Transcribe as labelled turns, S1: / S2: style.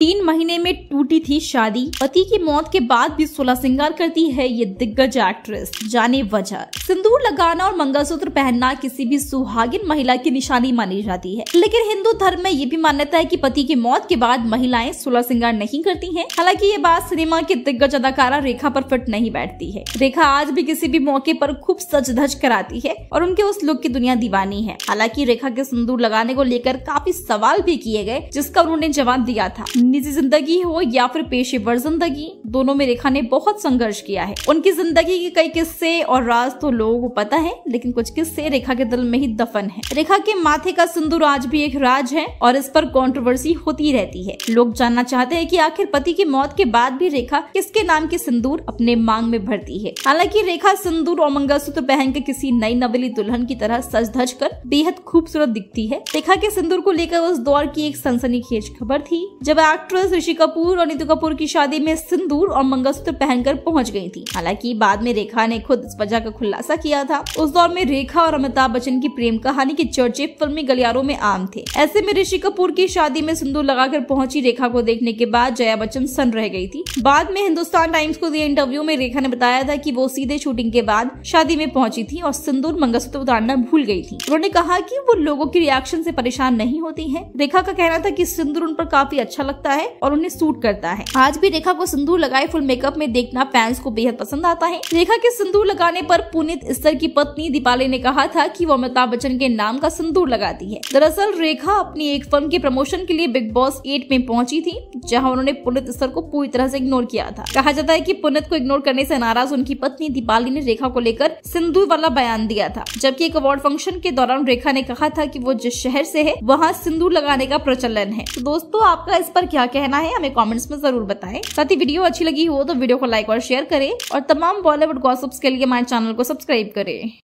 S1: तीन महीने में टूटी थी शादी पति की मौत के बाद भी सोलह सिंगार करती है ये दिग्गज एक्ट्रेस जाने वजह सिंदूर लगाना और मंगलसूत्र पहनना किसी भी सुहागिन महिला की निशानी मानी जाती है लेकिन हिंदू धर्म में ये भी मान्यता है कि पति की मौत के बाद महिलाएं सोलह सिंगार नहीं करती हैं। हालांकि ये बात सिनेमा के दिग्गज अदाकारा रेखा पर फिट नहीं बैठती है रेखा आज भी किसी भी मौके पर खूब सज धज कराती है और उनके उस लुक की दुनिया दीवानी है हालांकि रेखा के सिंदूर लगाने को लेकर काफी सवाल भी किए गए जिसका उन्होंने जवाब दिया था निजी जिंदगी हो या फिर पेशेवर जिंदगी दोनों में रेखा ने बहुत संघर्ष किया है उनकी जिंदगी के कई किस्से और राज तो लोगों को पता है लेकिन कुछ किस्से रेखा के दिल में ही दफन है रेखा के माथे का सिंदूर आज भी एक राज है और इस पर कॉन्ट्रोवर्सी होती रहती है लोग जानना चाहते है की आखिर पति की मौत के बाद भी रेखा किसके नाम के सिंदूर अपने मांग में भरती है हालांकि रेखा सिंदूर और मंगलसूत्र के किसी नई नवली दुल्हन की तरह सज धज कर बेहद खूबसूरत दिखती है रेखा के सिंदूर को लेकर उस दौर की एक सनसनीखेज खबर थी जब आग एक्ट्रेस ऋषि कपूर और नीतू कपूर की शादी में सिंदूर और मंगलसूत्र पहनकर पहुंच गई थी हालांकि बाद में रेखा ने खुद इस वजह का खुलासा किया था उस दौर में रेखा और अमिताभ बच्चन की प्रेम कहानी के चर्चे फिल्मी गलियारों में आम थे ऐसे में ऋषि कपूर की शादी में सिंदूर लगाकर पहुंची रेखा को देखने के बाद जया बच्चन सन रह गई थी बाद में हिंदुस्तान टाइम्स को दिए इंटरव्यू में रेखा ने बताया था की वो सीधे शूटिंग के बाद शादी में पहुंची थी और सिंदूर मंगलसूत्र उतारना भूल गयी थी उन्होंने कहा की वो लोगों के रिएक्शन ऐसी परेशान नहीं होती है रेखा का कहना था की सिंदूर उन पर काफी अच्छा लगता होता है और उन्हें सूट करता है आज भी रेखा को सिंदूर लगाए फुल मेकअप में देखना फैंस को बेहद पसंद आता है रेखा के सिंदूर लगाने पर पुनित स्तर की पत्नी दीपाली ने कहा था कि वो अमिताभ बच्चन के नाम का सिंदूर लगाती है दरअसल रेखा अपनी एक फिल्म के प्रमोशन के लिए बिग बॉस एट में पहुंची थी जहां उन्होंने पुनित स्तर को पूरी तरह से इग्नोर किया था कहा जाता है कि पुनित को इग्नोर करने से नाराज उनकी पत्नी दीपाली ने रेखा को लेकर सिंदूर वाला बयान दिया था जबकि एक अवार्ड फंक्शन के दौरान रेखा ने कहा था की वो जिस शहर ऐसी है वहाँ सिंदूर लगाने का प्रचलन है तो दोस्तों आपका इस पर क्या क्या कहना है हमें कॉमेंट्स में जरूर बताएं साथ ही वीडियो अच्छी लगी हो तो वीडियो को लाइक और शेयर करें और तमाम बॉलीवुड गॉसिप्स के लिए हमारे चैनल को सब्सक्राइब करें